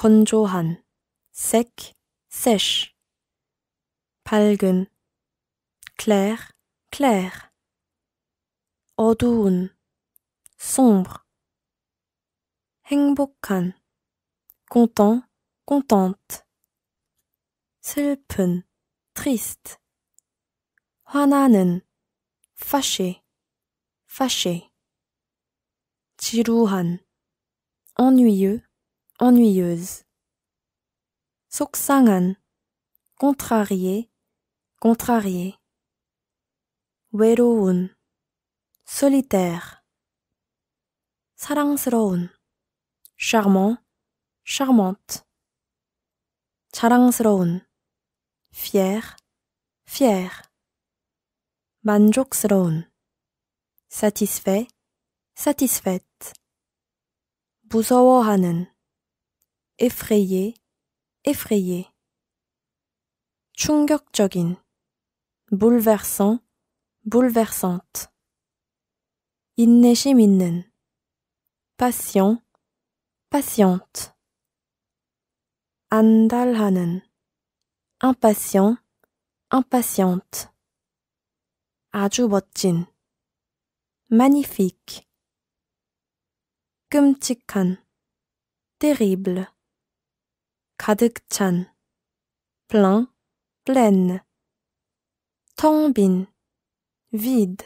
Konjohan sec sèche palgen clair clair odun sombre hengbokan content contente sulpen triste hoananen fâché fâché Chiruhan, ennuyeux ennuyeuse. 속상한, contrarié, contrarié. 외로운, solitaire. 사랑스러운, charmant, charmante. 자랑스러운, fier, fier. 만족스러운, satisfait, satisfaite. 무서워하는, effrayé, effrayé. Chungokjogin, bouleversant, bouleversante. 인내심 있는, patient, patiente. Impatient impatient, impatiente. 아주 magnifique. 끔찍한, terrible caque chan plein pleine tombin vide